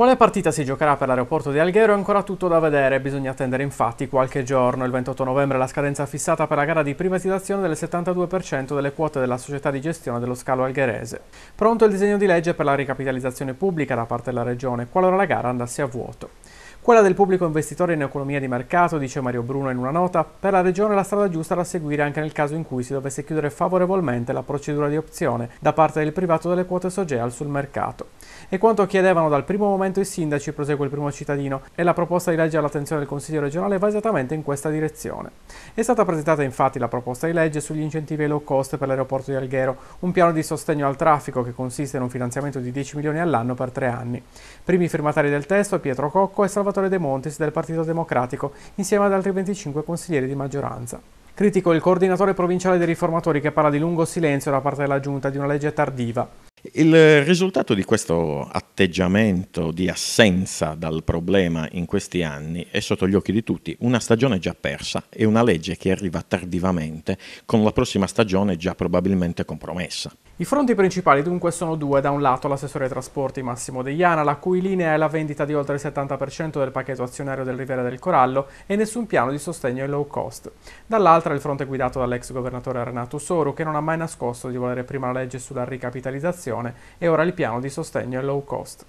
Quale partita si giocherà per l'aeroporto di Alghero è ancora tutto da vedere, bisogna attendere infatti qualche giorno. Il 28 novembre la scadenza fissata per la gara di privatizzazione del 72% delle quote della società di gestione dello scalo algherese. Pronto il disegno di legge per la ricapitalizzazione pubblica da parte della Regione, qualora la gara andasse a vuoto. Quella del pubblico investitore in economia di mercato, dice Mario Bruno in una nota, per la Regione è la strada giusta da seguire anche nel caso in cui si dovesse chiudere favorevolmente la procedura di opzione da parte del privato delle quote Sogeal sul mercato. E quanto chiedevano dal primo momento i sindaci, prosegue il primo cittadino, e la proposta di legge all'attenzione del Consiglio regionale va esattamente in questa direzione. È stata presentata infatti la proposta di legge sugli incentivi ai low cost per l'aeroporto di Alghero, un piano di sostegno al traffico che consiste in un finanziamento di 10 milioni all'anno per tre anni. Primi firmatari del testo Pietro Cocco e Salvatore senatore De Montis del Partito Democratico, insieme ad altri 25 consiglieri di maggioranza. Critico il coordinatore provinciale dei riformatori che parla di lungo silenzio da parte della giunta di una legge tardiva. Il risultato di questo atteggiamento di assenza dal problema in questi anni è sotto gli occhi di tutti una stagione già persa e una legge che arriva tardivamente con la prossima stagione già probabilmente compromessa. I fronti principali dunque sono due, da un lato l'assessore ai trasporti Massimo Degliana, la cui linea è la vendita di oltre il 70% del pacchetto azionario del Rivera del Corallo e nessun piano di sostegno ai low cost. Dall'altra il fronte guidato dall'ex governatore Renato Soru, che non ha mai nascosto di volere prima la legge sulla ricapitalizzazione produzione e ora il piano di sostegno al low cost.